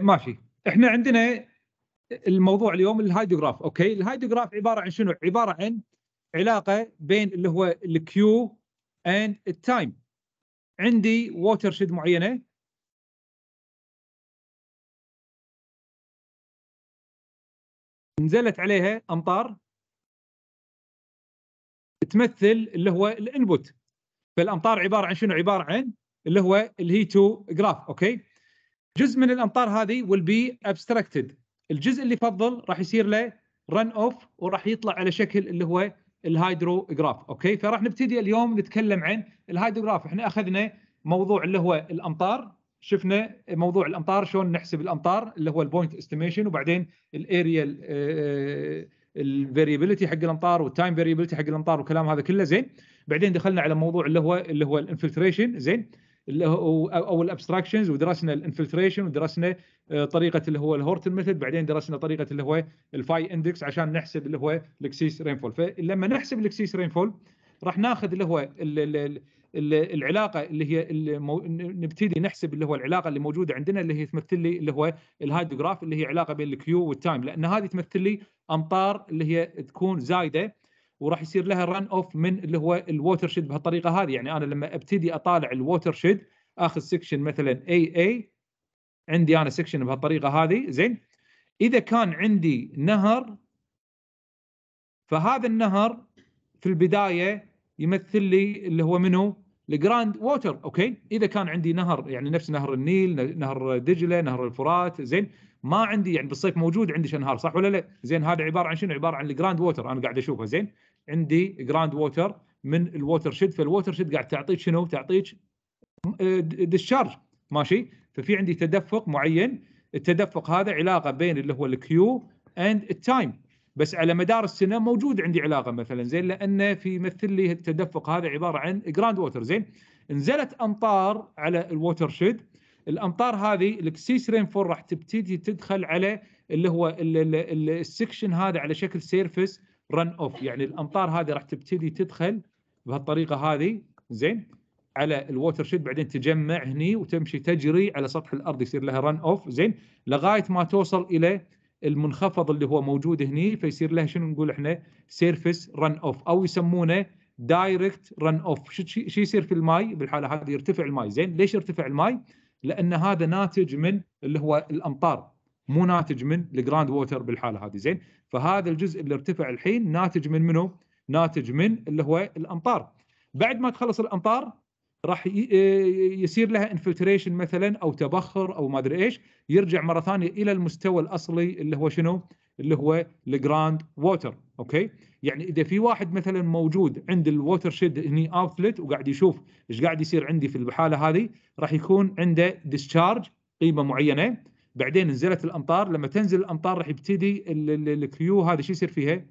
ما في احنا عندنا الموضوع اليوم الهايدوغراف اوكي الهايدوغراف عباره عن شنو عباره عن علاقه بين اللي هو الكيو اند التايم عندي ووتر شيد معينه نزلت عليها امطار تمثل اللي هو الانبوت فالامطار عباره عن شنو عباره عن اللي هو الهيتو جراف اوكي جزء من الامطار هذه will be abstracted الجزء اللي فضل راح يصير له رن اوف وراح يطلع على شكل اللي هو الهايدروغراف اوكي فراح نبتدي اليوم نتكلم عن الهايدروغراف احنا اخذنا موضوع اللي هو الامطار شفنا موضوع الامطار شلون نحسب الامطار اللي هو البوينت استيميشن وبعدين الاريا آه، آه، الفاريبيليتي حق الامطار والتايم فاريبيليتي حق الامطار والكلام هذا كله زين بعدين دخلنا على موضوع اللي هو اللي هو الانفلتريشن زين اللي هو او الابستراكشنز ودرسنا الانفلتريشن ودرسنا آه، طريقه اللي هو الهورتن ميثود بعدين درسنا طريقه اللي هو الفاي اندكس عشان نحسب اللي هو الاكسيس رينفول فلما نحسب الاكسيس رينفول راح ناخذ اللي هو العلاقه اللي هي اللي نبتدي نحسب اللي هو العلاقه اللي موجوده عندنا اللي هي تمثل لي اللي هو الهايدروغراف اللي هي علاقه بين الكيو والتايم لان هذه تمثل لي امطار اللي هي تكون زايده وراح يصير لها رن اوف من اللي هو الووتر شيد بهالطريقه هذه يعني انا لما ابتدي اطالع الووتر شيد اخذ سكشن مثلا اي اي عندي انا سكشن بهالطريقه هذه زين اذا كان عندي نهر فهذا النهر في البدايه يمثل لي اللي هو منو الجراند ووتر اوكي اذا كان عندي نهر يعني نفس نهر النيل نهر دجله نهر الفرات زين ما عندي يعني بالصيف موجود عندي انهار صح ولا لا زين هذا عباره عن شنو عباره عن الجراند ووتر انا قاعد اشوفه زين عندي جراند ووتر من الووتر شيد فالووتر شيد قاعد تعطيك شنو؟ تعطيك ديشارج آه، ماشي؟ ففي عندي تدفق معين التدفق هذا علاقه بين اللي هو الكيو اند التايم بس على مدار السنه موجود عندي علاقه مثلا زين لانه في يمثل لي التدفق هذا عباره عن جراند ووتر زين نزلت امطار على الووتر شيد الامطار هذه الاكسيس رينفور راح تبتدي تدخل على اللي هو السكشن هذا على شكل سيرفس رن اوف يعني الامطار هذه راح تبتدي تدخل بهالطريقه هذه زين على الووتر شيد بعدين تجمع هني وتمشي تجري على سطح الارض يصير لها رن اوف زين لغايه ما توصل الى المنخفض اللي هو موجود هني فيصير لها شنو نقول احنا سيرفس رن اوف او يسمونه دايركت رن اوف شو يصير في الماي بالحاله هذه يرتفع الماي زين ليش يرتفع الماي؟ لان هذا ناتج من اللي هو الامطار مو ناتج من الجراند ووتر بالحاله هذه زين فهذا الجزء اللي ارتفع الحين ناتج من منو؟ ناتج من اللي هو الامطار بعد ما تخلص الامطار راح آه، يصير لها انفلتريشن مثلا او تبخر او ما ادري ايش يرجع مره ثانيه الى المستوى الاصلي اللي هو شنو؟ اللي هو الجراند ووتر اوكي يعني اذا في واحد مثلا موجود عند الووتر شيد هني اوتلت وقاعد يشوف ايش قاعد يصير عندي في الحاله هذه راح يكون عنده ديسشارج قيمه معينه بعدين نزلت الامطار لما تنزل الامطار راح يبتدي الكيو هذا شو يصير فيها؟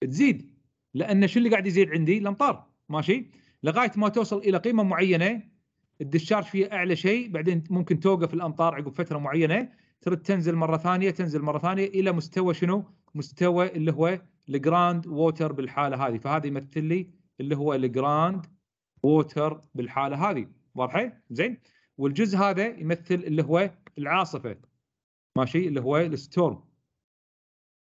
تزيد لان شو اللي قاعد يزيد عندي؟ الامطار ماشي؟ لغايه ما توصل الى قيمه معينه الدشارج فيها اعلى شيء بعدين ممكن توقف الامطار عقب فتره معينه ترد تنزل مره ثانيه تنزل مره ثانيه الى مستوى شنو؟ مستوى اللي هو الجراند ووتر بالحاله هذه فهذا يمثل لي اللي هو الجراند ووتر بالحاله هذه واضحه؟ زين؟ والجزء هذا يمثل اللي هو العاصفه ماشي اللي هو الستورم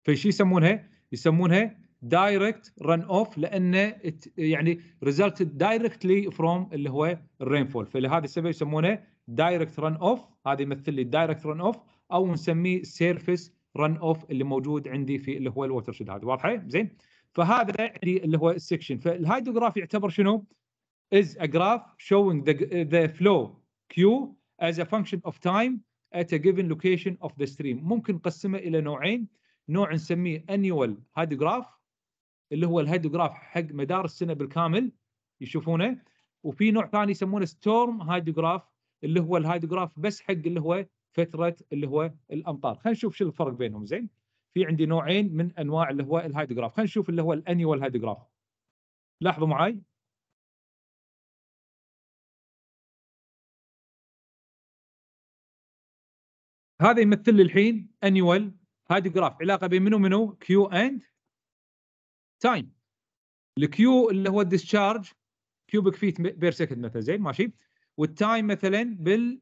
فشي يسمونها؟ يسمونها دايركت رن اوف لان يعني ريزلت دايركتلي فروم اللي هو الرين فول فلهذا السبب يسمونه دايركت رن اوف هذا يمثل لي دايركت رن اوف او نسميه سيرفيس رن اوف اللي موجود عندي في اللي هو الووتر شيد هذا واضحه زين فهذا عندي اللي هو السكشن فالهايدروغراف يعتبر شنو از ا جراف showing ذا the flow Q as a function of time at a given location of the stream ممكن نقسمه الى نوعين نوع نسميه annual hydrograph اللي هو الهيدوغراف حق مدار السنه بالكامل يشوفونه وفي نوع ثاني يسمونه ستورم هيدوغراف اللي هو الهيدوغراف بس حق اللي هو فتره اللي هو الامطار خلينا نشوف شو الفرق بينهم زين في عندي نوعين من انواع اللي هو الهيدوغراف خلينا نشوف اللي هو الانيوال هيدوغراف لاحظوا معي هذا يمثل لي الحين انيوال هذه جراف علاقه بين منو منو كيو اند تايم الكيو اللي هو الديسشارج كيوبك فيت بير سكند مثلا زين ماشي والتايم مثلا بال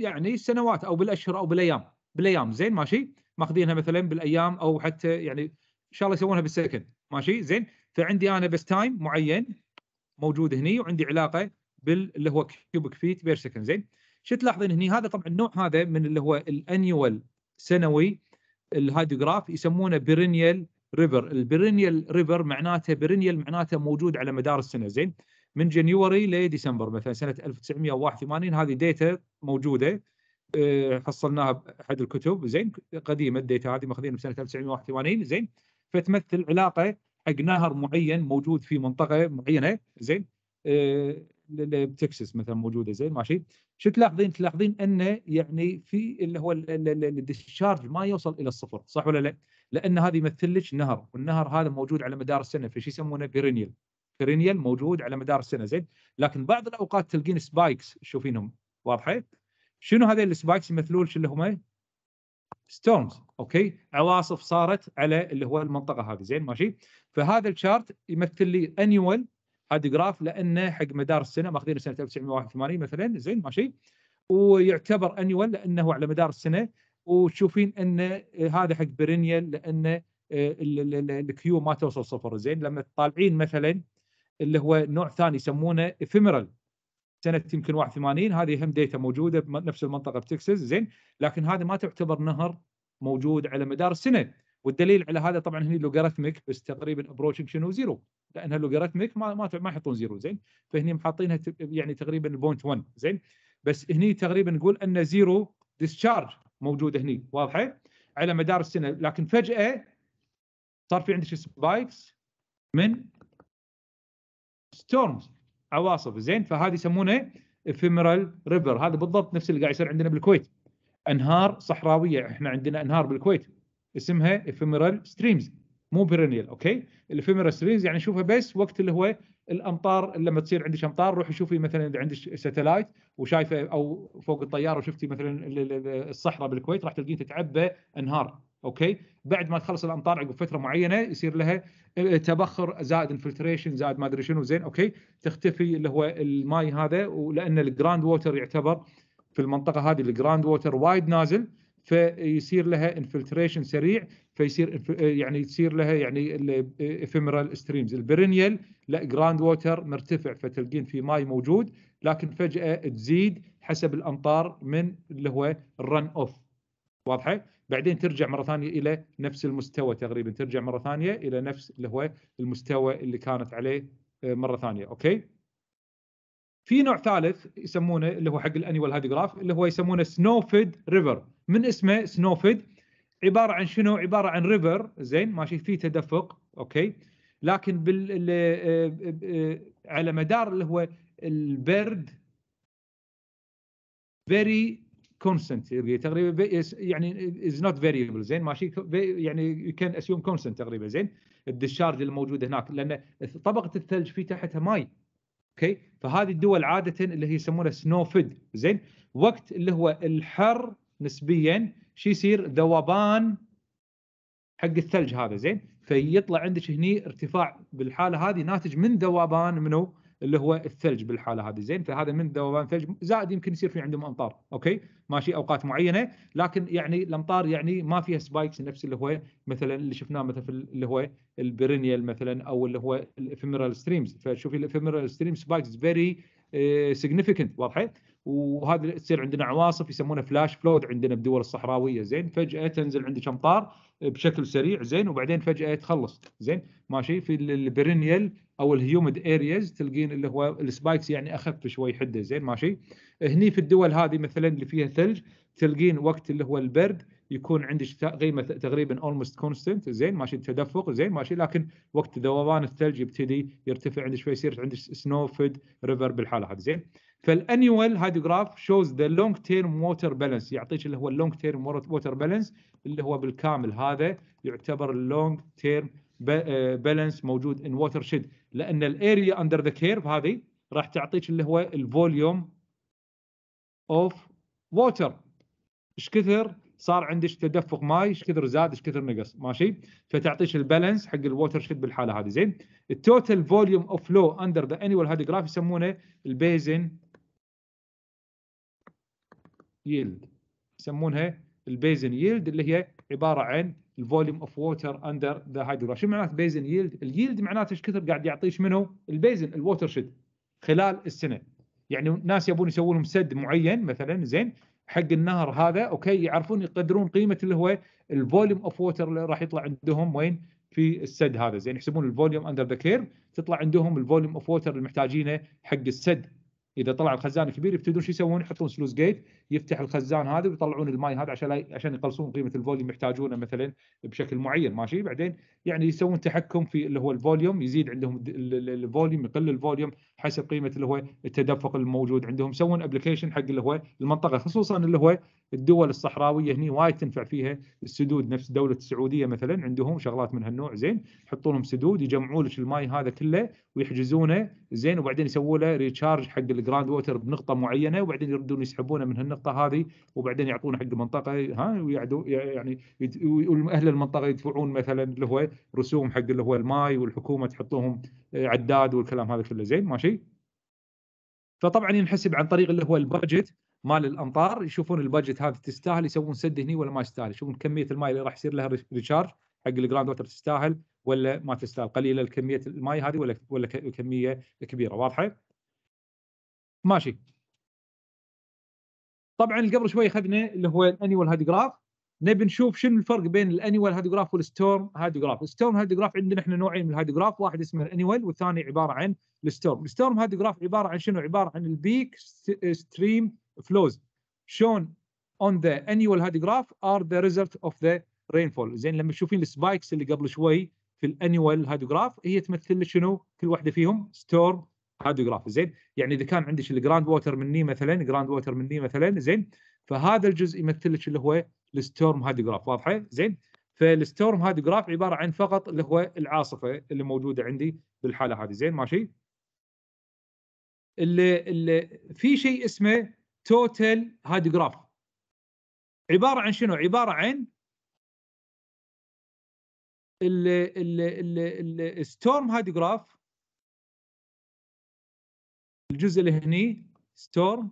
يعني السنوات او بالاشهر او بالايام بالايام زين ماشي ماخذينها مثلا بالايام او حتى يعني ان شاء الله يسوونها بالسكند ماشي زين فعندي انا بس تايم معين موجود هني وعندي علاقه باللي هو كيوبك فيت بير سكند زين شو تلاحظين هنا هذا طبعا النوع هذا من اللي هو الانيوال سنوي الهايدروغراف يسمونه بيرينيال ريفر البيرينيال ريفر معناته بيرينيال معناته موجود على مدار السنه زين من جنيوري لديسمبر مثلا سنه 1981 هذه ديتا موجوده آه، حصلناها باحد الكتب زين قديمه الديتا هذه ماخذينها بسنه 1981 زين فتمثل علاقه حق نهر معين موجود في منطقه معينه زين آه، بتكسس مثلا موجوده زين ماشي شو تلاحظين تلاحظين انه يعني في اللي هو الديشارج ما يوصل الى الصفر صح ولا لا؟ لان هذا يمثل لك نهر والنهر هذا موجود على مدار السنه شيء يسمونه بيرينيال بيرينيال موجود على مدار السنه زين لكن بعض الاوقات تلقين سبايكس شوفينهم واضحه؟ شنو هذه السبايكس يمثلون اللي هم ستورمز اوكي عواصف صارت على اللي هو المنطقه هذه زين ماشي فهذا الشارت يمثل لي انيوال هذا جراف لانه حق مدار السنه ماخذينه سنه 1981 مثلا زين ماشي ويعتبر انيول لانه على مدار السنه وتشوفين انه آه، هذا حق برينيال لان آه، الكيو ما توصل صفر زين لما تطالعين مثلا اللي هو نوع ثاني يسمونه افيميرال سنه يمكن 81 هذه هم ديتا موجوده بنفس المنطقه بتكساس زين لكن هذا ما تعتبر نهر موجود على مدار السنه والدليل على هذا طبعا هني لوغاريتميك بس تقريبا ابروتشنج شنو زيرو لانها لوغاريتميك ما ما يحطون زيرو زين فهني محاطينها يعني تقريبا البوينت 1 زين بس هني تقريبا نقول ان زيرو ديسشارج موجود هني واضحه على مدار السنه لكن فجاه صار في عندك سبايكس من ستورمز عواصف زين فهذه يسمونه افيميرال ريفر هذا بالضبط نفس اللي قاعد يصير عندنا بالكويت انهار صحراويه احنا عندنا انهار بالكويت اسمها ephemeral ستريمز مو بيرينيال اوكي الافيميرال ستريمز يعني شوفها بس وقت اللي هو الامطار لما تصير عندك امطار روحي شوفي مثلا اذا عندك ساتلايت وشايفه او فوق الطياره وشفتي مثلا الصحراء بالكويت راح تلقين تتعبى انهار اوكي بعد ما تخلص الامطار عقب فتره معينه يصير لها تبخر زائد انفلتريشن زائد ما ادري شنو زين اوكي تختفي اللي هو الماي هذا ولان الجراند ووتر يعتبر في المنطقه هذه الجراند ووتر وايد نازل فيصير لها انفلتريشن سريع فيصير آه، يعني تصير لها يعني الافيمرال ستريمز البرينيال لا جراند ووتر مرتفع فتلقين في ماي موجود لكن فجاه تزيد حسب الامطار من اللي هو الرن اوف واضحه بعدين ترجع مره ثانيه الى نفس المستوى تقريبا ترجع مره ثانيه الى نفس اللي هو المستوى اللي كانت عليه آه، مره ثانيه اوكي في نوع ثالث يسمونه اللي هو حق الانيوال جراف اللي هو يسمونه سنوفيد ريفر من اسمه سنوفيد عباره عن شنو؟ عباره عن ريفر زين ماشي في تدفق اوكي لكن بال آه، آه، آه، على مدار اللي هو البرد فيري يعني كونستنت تقريبا يعني از نوت فاريبل زين ماشي يعني كان اسيوم كونستنت تقريبا زين الدشارج الموجود هناك لان طبقه الثلج في تحتها ماي اوكي فهذه الدول عاده اللي هي يسمونها سنو فيد زين وقت اللي هو الحر نسبيا شو يصير ذوبان حق الثلج هذا زين فيطلع عندك هني ارتفاع بالحاله هذه ناتج من ذوبان منو اللي هو الثلج بالحاله هذه زين فهذا من ذوبان ثلج زائد يمكن يصير في عندهم امطار اوكي ماشي اوقات معينه لكن يعني الامطار يعني ما فيها سبايكس نفس اللي هو مثلا اللي شفناه مثلا في اللي هو البرينيال مثلا او اللي هو الافيميرال ستريمز فشوفي الافيميرال ستريم سبايكس فيري سيجنيفيكنت واضحه وهذا تصير عندنا عواصف يسمونها فلاش فلود عندنا بالدول الصحراويه زين فجاه تنزل عندك امطار بشكل سريع زين وبعدين فجاه تخلص زين ماشي في البرينيال او الهيومد ارياز تلقين اللي هو السبايكس يعني اخف شوي حده زين ماشي هني في الدول هذه مثلا اللي فيها ثلج تلقين وقت اللي هو البرد يكون عندك قيمه تقريبا اولموست كونستنت زين ماشي التدفق زين ماشي لكن وقت ذوبان الثلج يبتدي يرتفع عندك شوي يصير عندك سنو فيد ريفر بالحاله هذه زين فالانيوال جراف شوز ذا لونج تيرم ووتر بالانس يعطيك اللي هو اللونج تيرم ووتر بالانس اللي هو بالكامل هذا يعتبر اللونج تيرم بالانس موجود ان ووتر شيد لان الاريا اندر ذا كيرف هذه راح تعطيك اللي هو الفوليوم اوف ووتر ايش كثر صار عندك تدفق ماي ايش كثر زاد ايش كثر نقص ماشي فتعطيك البالانس حق الووتر شيد بالحاله هذه زين التوتال فوليوم اوف فلو اندر ذا انيوال هايدروغراف يسمونه البيزن ييلد يسمونها البيزن ييلد اللي هي عباره عن الفوليوم اوف ووتر اندر ذا هايدرو شو معناته بيزن ييلد الييلد معناته ايش كثر قاعد يعطيش منه البيزن الووتر شيد خلال السنه يعني ناس يبون يسوون لهم سد معين مثلا زين حق النهر هذا اوكي يعرفون يقدرون قيمه اللي هو الفوليوم اوف ووتر اللي راح يطلع عندهم وين في السد هذا زين يحسبون الفوليوم اندر ذا كيرف تطلع عندهم الفوليوم اوف ووتر اللي محتاجينه حق السد اذا طلع الخزان كبير يبتدون شو يسوون يحطون سلوز جيت يفتح الخزان هذا ويطلعون الماي هذا عشان عشان يقلصون قيمه الفوليوم يحتاجونه مثلا بشكل معين ماشي بعدين يعني يسوون تحكم في اللي هو الفوليوم يزيد عندهم الفوليوم يقل الفوليوم حسب قيمه اللي هو التدفق الموجود عندهم يسوون ابلكيشن حق اللي هو المنطقه خصوصا اللي هو الدول الصحراويه هني وايد تنفع فيها السدود نفس دوله السعوديه مثلا عندهم شغلات من هالنوع زين يحطون لهم سدود يجمعون لك الماي هذا كله ويحجزونه زين وبعدين يسووا له ريتشارج حق الجراند ووتر بنقطه معينه وبعدين يردون يسحبونه من هالنقطه النقطه هذه وبعدين يعطون حق المنطقه ها ويعدو يعني اهل المنطقه يدفعون مثلا اللي هو رسوم حق اللي هو الماي والحكومه لهم آه، عداد والكلام هذا كله زين ماشي فطبعا ينحسب عن طريق اللي هو البادجت مال الامطار يشوفون البادجت هذا تستاهل يسوون سد هني ولا ما يستاهل يشوفون كميه الماي اللي راح يصير لها ريتشارج حق الجراند ووتر تستاهل ولا ما تستاهل قليله الكميه الماي هذه ولا ولا كميه كبيره واضحه ماشي طبعا قبل شوي اخذنا اللي هو الانيوال هاديجراف نبي نشوف شنو الفرق بين الانيوال هاديجراف والستورم هاديجراف الستورم هاديجراف عندنا احنا نوعين من الهاديجراف واحد اسمه الانيوال والثاني عباره عن الستورم الستورم هاديجراف عباره عن شنو عباره عن البيك ستريم فلوز ذا on the annual ار are the result of the rainfall زين لما تشوفين السبايكس اللي قبل شوي في الانيوال جراف هي تمثل شنو كل واحده فيهم ستورم جراف زين يعني اذا كان عندك الجراند ووتر مني مثلا جراند ووتر مني مثلا زين فهذا الجزء يمثل لك اللي هو الستورم جراف واضحه زين فالستورم جراف عباره عن فقط اللي هو العاصفه اللي موجوده عندي بالحاله هذه زين ماشي اللي اللي في شيء اسمه توتال جراف عباره عن شنو عباره عن الستورم جراف الجزء اللي هني ستورم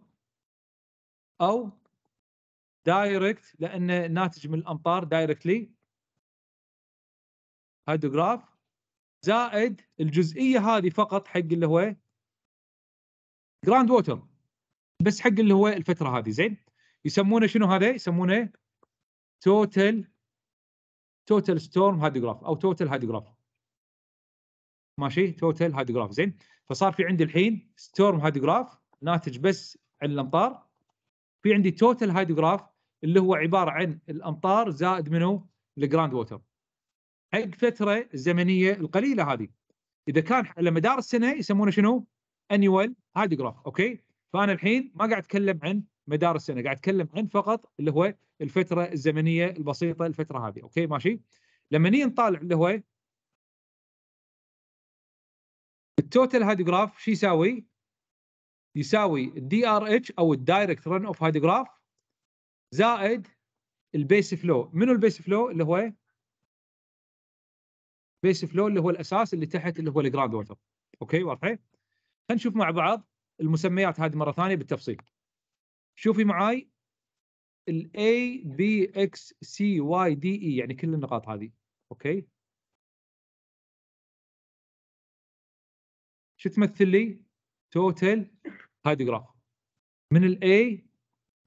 او دايركت لانه ناتج من الامطار دايركتلي هيدروغراف زائد الجزئيه هذه فقط حق اللي هو جراند ووتر بس حق اللي هو الفتره هذه زين يسمونه شنو هذا يسمونه توتال توتال ستورم هيدروغراف او توتال هيدروغراف ماشي توتال هايدروغراف زين فصار في عندي الحين ستورم هايدروغراف ناتج بس عن الامطار في عندي توتال هايدروغراف اللي هو عباره عن الامطار زائد منه الجراند ووتر حق فتره الزمنيه القليله هذه اذا كان على مدار السنه يسمونه شنو؟ انيوال هايدروغراف اوكي فانا الحين ما قاعد اتكلم عن مدار السنه قاعد اتكلم عن فقط اللي هو الفتره الزمنيه البسيطه الفتره هذه اوكي ماشي لما نيجي نطالع اللي هو التوتال جراف شو يساوي؟ يساوي الدي ار اتش او الدايركت رن اوف جراف زائد البيس فلو، منو البيس فلو؟ اللي هو بيس إيه؟ فلو اللي هو الاساس اللي تحت اللي هو الجراند ووتر. اوكي واضحه؟ خلينا نشوف مع بعض المسميات هذه مره ثانيه بالتفصيل. شوفي معاي ال A B X C Y D E يعني كل النقاط هذه اوكي شو تمثل لي؟ توتال جراف من الاي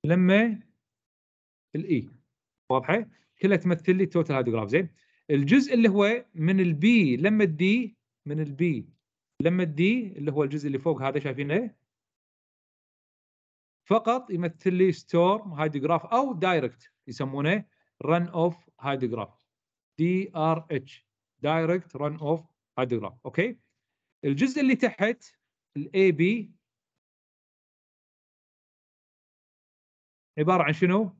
لما الاي e. واضحه؟ كلها تمثل لي التوتال جراف زين الجزء اللي هو من البي لما الدي من البي لما الدي اللي هو الجزء اللي فوق هذا شايفينه فقط يمثل لي ستورم جراف او دايركت يسمونه رن اوف جراف دي ار اتش دايركت رن اوف جراف اوكي الجزء اللي تحت الاي بي عباره عن شنو؟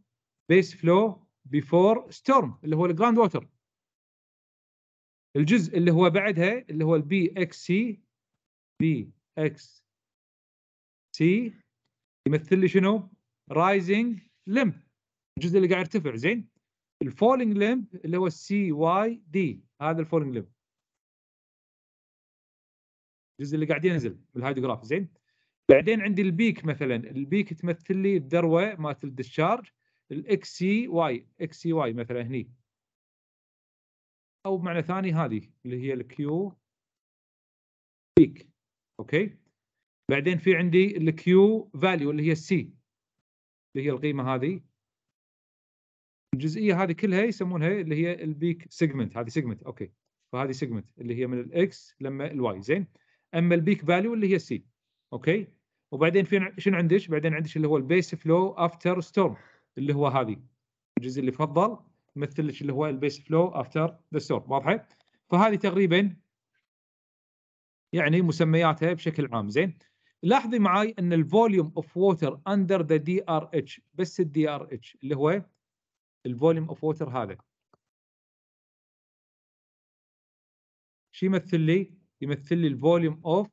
بيس فلو بيفور ستورم اللي هو الجراند ووتر الجزء اللي هو بعدها اللي هو البي اكس سي بي اكس سي يمثل لي شنو؟ رايزنج لمب الجزء اللي قاعد يرتفع زين الفولينج لمب اللي هو السي واي دي هذا الفولينج لمب الجزء اللي قاعد ينزل جراف زين بعدين عندي البيك مثلا البيك تمثل لي الذروه مالت الدشارج الاكس سي واي اكس سي واي مثلا هني او بمعنى ثاني هذه اللي هي الكيو بيك اوكي بعدين في عندي الكيو فاليو اللي هي السي اللي هي القيمه هذه الجزئيه هذه كلها يسمونها اللي هي البيك سيجمنت هذه سيجمنت اوكي فهذه سيجمنت اللي هي من الاكس لما الواي زين اما البيك فاليو اللي هي سي اوكي وبعدين فين شنو عندك بعدين عندك اللي هو البيس فلو افتر ستورم اللي هو هذه الجزء اللي فضل يمثل لك اللي هو البيس فلو افتر ذا ستورم واضحه فهذه تقريبا يعني مسمياتها بشكل عام زين لاحظي معي ان الفوليوم اوف ووتر اندر ذا دي ار اتش بس الدي ار اتش اللي هو الفوليوم اوف ووتر هذا شو يمثل لي يمثل لي الفوليوم اوف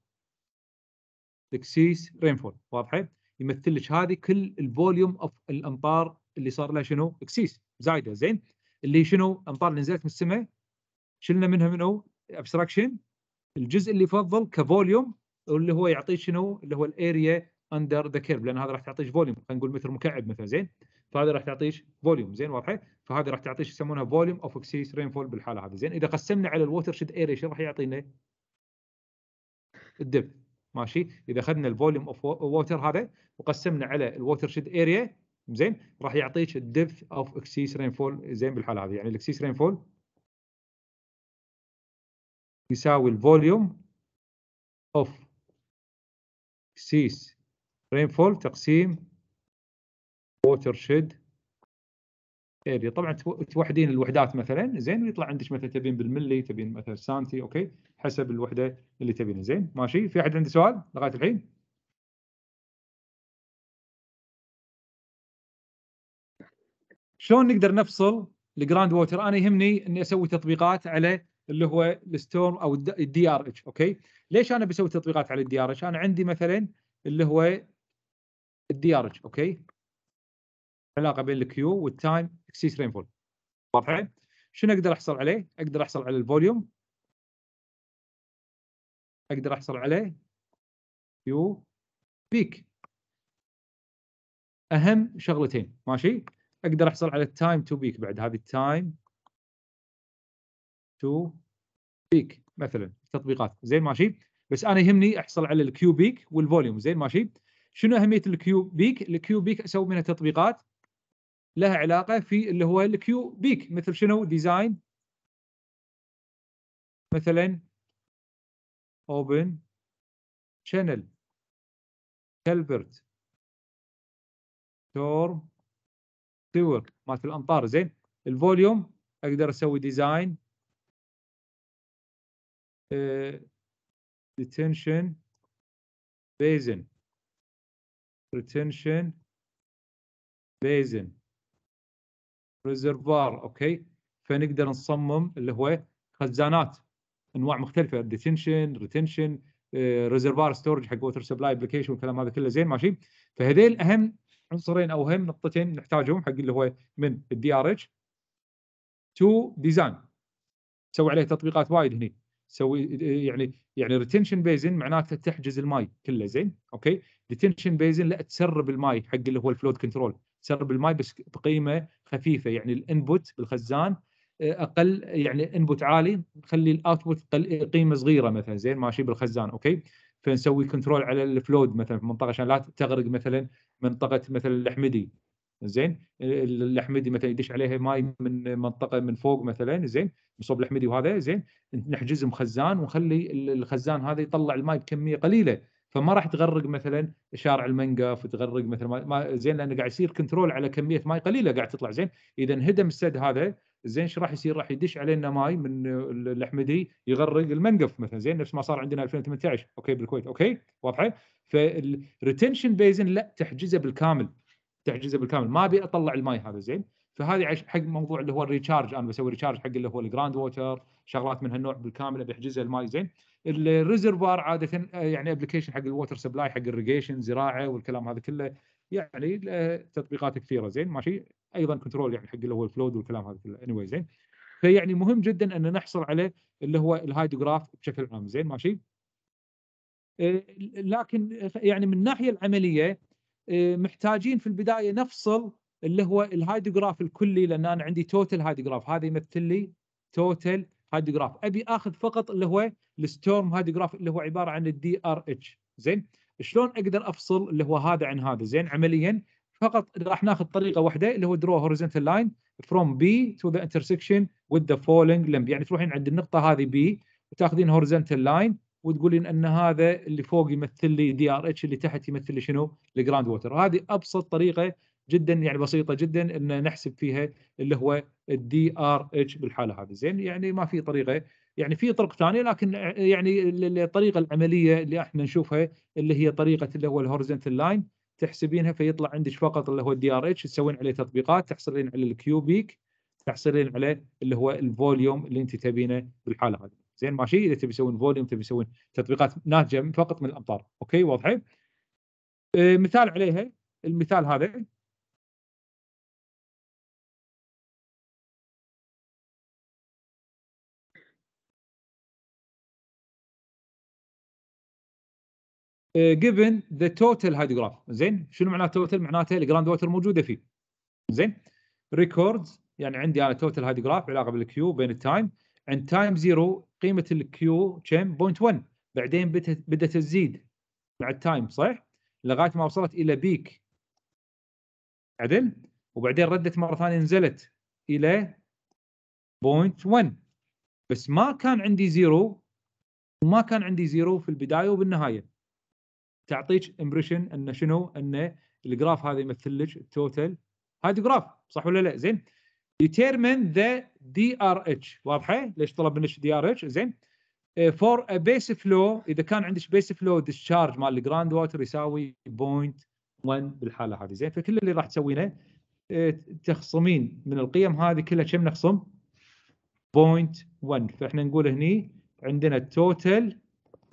تكسيس رينفول واضحه؟ يمثل لك هذه كل الفوليوم اوف الامطار اللي صار لها شنو؟ اكسيس زايده زين اللي شنو؟ امطار اللي نزلت من السماء شلنا منها منو؟ ابستراكشن الجزء اللي يفضل كفوليوم واللي هو يعطيك شنو؟ اللي هو الاريا اندر ذا كيرب لان هذا راح تعطيك فوليوم خلينا نقول متر مكعب مثلا زين فهذا راح تعطيك فوليوم زين واضحه فهذا راح تعطيك يسمونها فوليوم اوف اكسيس رينفول بالحاله هذه زين اذا قسمنا على الووتر شيد اريا شنو راح يعطينا؟ الدب ماشي اذا اخذنا الفوليوم اوف ووتر هذا وقسمنا على الووتر شيد اريا زين راح يعطيك الدب اوف اكسيس رينفول زين بالحاله هذه يعني الاكسيس رينفول يساوي الفوليوم اوف اكسيس رينفول تقسيم ووتر شيد اريا طبعا توحدين الوحدات مثلا زين ويطلع عندك مثلا تبين بالملي تبين مثلا سانتي اوكي حسب الوحده اللي تبينها زين ماشي في احد عنده سؤال لغايه الحين؟ شلون نقدر نفصل الجراند ووتر انا يهمني اني اسوي تطبيقات على اللي هو الستورم او الدي ار اتش اوكي ليش انا بسوي تطبيقات على الدي ار اتش انا عندي مثلا اللي هو الدي ار اتش اوكي علاقه بين الكيو والتايم اكسيس رينفول واضحه شنو اقدر احصل عليه اقدر احصل على الفوليوم اقدر احصل عليه كيو بيك اهم شغلتين ماشي اقدر احصل على التايم تو بيك بعد هذه التايم تو بيك مثلا تطبيقات زين ماشي بس انا يهمني احصل على الكيو بيك والفوليوم زين ماشي شنو اهميه الكيو بيك الكيو بيك اسوي منها تطبيقات لها علاقه في اللي هو الكيو بيك مثل شنو ديزاين مثلا اوبن شانل كالبرت تورم سور مالت الامطار زين الفوليوم اقدر اسوي ديزاين ريتنشن بيزن ريتنشن بيزن ريزرفوار اوكي فنقدر نصمم اللي هو خزانات انواع مختلفه ديتنشن ريتنشن ريزرفوار ستورج حق ووتر سبلاي ابلكيشن والكلام هذا كله زين ماشي فهذيل اهم عنصرين او اهم نقطتين نحتاجهم حق اللي هو من الدي ار اتش تو ديزاين تسوي عليه تطبيقات وايد هني تسوي يعني يعني ريتنشن بيزن معناته تحجز الماي كله زين اوكي ريتنشن بيزن لا تسرب الماي حق اللي هو الفلود كنترول سرب الماي بس بقيمه خفيفه يعني الانبوت بالخزان آه، اقل يعني انبوت عالي نخلي الاوتبوت قيمه صغيره مثلا زين ماشي بالخزان اوكي فنسوي كنترول على الفلود مثلا في المنطقه عشان لا تغرق مثلا منطقه مثلا الاحمدي زين الاحمدي مثلا يدش عليها ماي من منطقه من فوق مثلا زين مصوب الاحمدي وهذا زين نحجز مخزان ونخلي الخزان هذا يطلع الماي بكميه قليله فما راح تغرق مثلا شارع المنقف وتغرق مثلا ما زين لانه قاعد يصير كنترول على كميه ماي قليله قاعد تطلع زين اذا انهدم السد هذا زين ايش راح يصير؟ راح يدش علينا ماي من الاحمدي يغرق المنقف مثلا زين نفس ما صار عندنا 2018 اوكي بالكويت اوكي واضحه؟ فالريتنشن بيزن لا تحجزه بالكامل تحجزه بالكامل ما ابي اطلع الماي هذا زين فهذه حق موضوع اللي هو الريتشارج انا بسوي ريتشارج حق اللي هو الجراند ووتر شغلات من هالنوع بالكامل ابي احجزها الماي زين الريزرفوار عاده آه، يعني ابلكيشن حق الووتر سبلاي حق الريجيشن زراعه والكلام هذا كله يعني آه، تطبيقات كثيره زين ماشي ايضا كنترول يعني حق اللي هو الفلود والكلام هذا كله اني anyway, زين فيعني مهم جدا ان نحصل على اللي هو الهايدوغراف بشكل عام زين ماشي آه، لكن يعني من الناحيه العمليه محتاجين في البدايه نفصل اللي هو الهايدوغراف الكلي لان انا عندي توتال هايدوغراف هذا يمثل لي توتال هايدوغراف ابي اخذ فقط اللي هو الستورم هذا جراف اللي هو عباره عن الدي ار اتش زين شلون اقدر افصل اللي هو هذا عن هذا زين عمليا فقط راح ناخذ طريقه واحده اللي هو درو هوريزونتال لاين فروم بي تو ذا انترسكشن وذ ذا فولينج لمب يعني تروحين عند النقطه هذه بي وتاخذين هوريزونتال لاين وتقولين ان هذا اللي فوق يمثل لي دي ار اتش اللي تحت يمثل لي شنو؟ الجراوند ووتر هذه ابسط طريقه جدا يعني بسيطه جدا ان نحسب فيها اللي هو الدي ار اتش بالحاله هذه زين يعني ما في طريقه يعني في طرق ثانيه لكن يعني الطريقه العمليه اللي احنا نشوفها اللي هي طريقه اللي هو الهورزنتال لاين تحسبينها فيطلع عندك فقط اللي هو الدي ار اتش تسوين عليه تطبيقات تحصلين على الكيوبيك تحصلين على اللي هو الفوليوم اللي انت تبينه بالحاله هذه زين ماشي اذا تبي تسوين فوليوم تبي تسوين تطبيقات ناتجه فقط من الامطار اوكي واضحه آه، مثال عليها المثال هذا جيفن ذا توتال هايدروجراف زين شنو معناته توتال معناته الجراند ووتر موجوده فيه زين ريكوردز يعني عندي انا توتال هيدروغراف علاقه بالكيو بين التايم عند تايم زيرو قيمه الكيو كم 0.1 بعدين بدات تزيد مع التايم صح لغايه ما وصلت الى بيك عدل وبعدين ردت مره ثانيه نزلت الى 0.1 بس ما كان عندي زيرو وما كان عندي زيرو في البدايه وبالنهايه تعطيك امبريشن انه شنو انه الجراف هذا يمثل لك التوتال هذا جراف صح ولا لا زين determine the DRH واضحه ليش طلب منك DRH زين فور ا بيس فلو اذا كان عندك بيس فلو ديشارج مال الجراند ووتر يساوي 0.1 بالحاله هذه زين فكل اللي راح تسوينه eh، تخصمين من القيم هذه كلها كم نخصم؟ 0.1 فاحنا نقول هني عندنا التوتال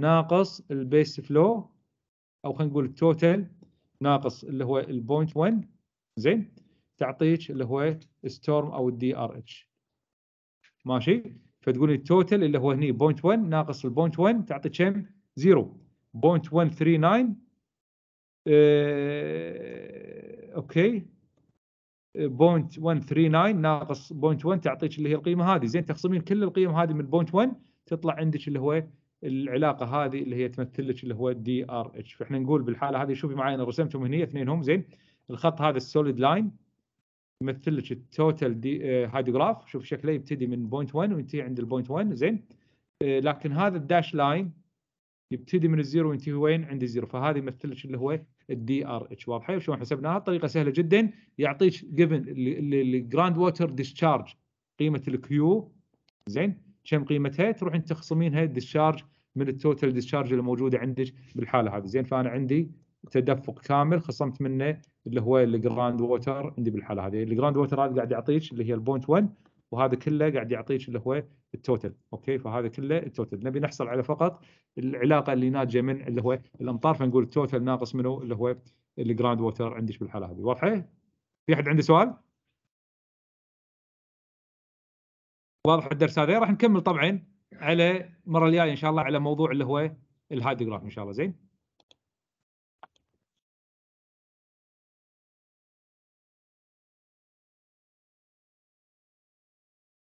ناقص البيس فلو او خلينا نقول التوتال ناقص اللي هو البوينت 1 زين تعطيك اللي هو ستورم او الدي ار اتش ماشي فتقول لي التوتال اللي هو هني بوينت 1 ناقص البوينت 1 تعطي كم؟ 0 بوينت 139 اوكي بوينت 139 ناقص بوينت 1 تعطيك اللي هي القيمه هذه زين تخصمين كل القيم هذه من بوينت 1 تطلع عندك اللي هو العلاقه هذه اللي هي تمثل لك اللي هو الدي ار اتش فاحنا نقول بالحاله هذه شوفي معي انا رسمتهم هنا اثنين هم زين الخط هذا السوليد لاين يمثل لك التوتال دي هايدروغراف شوف شكله يبتدي من بوينت 1 وينتهي عند البوينت 1 زين آه، لكن هذا الداش لاين يبتدي من الزيرو وينتهي وين عند الزيرو فهذه يمثل لك اللي هو الدي ار اتش واضحه شلون حسبناها طريقه سهله جدا يعطيك جيفن الجراند ووتر ديسشارج قيمه الكيو زين كم قيمتها تروح تخصمينها الديسشارج من التوتال ديسشارج اللي موجوده عندك بالحاله هذه زين فانا عندي تدفق كامل خصمت منه اللي هو الجراند ووتر عندي بالحاله هذه الجراند ووتر هذا قاعد يعطيك اللي هي البوينت 1 وهذا كله قاعد يعطيك اللي هو التوتال اوكي فهذا كله التوتال نبي نحصل على فقط العلاقه اللي ناتجه من اللي هو الامطار فنقول التوتال ناقص منه اللي هو الجراند ووتر عندك بالحاله هذه واضحه؟ في احد عنده سؤال؟ واضح الدرس هذا راح نكمل طبعا على المره الجايه ان شاء الله على موضوع اللي هو الهايدروجراف ان شاء الله زين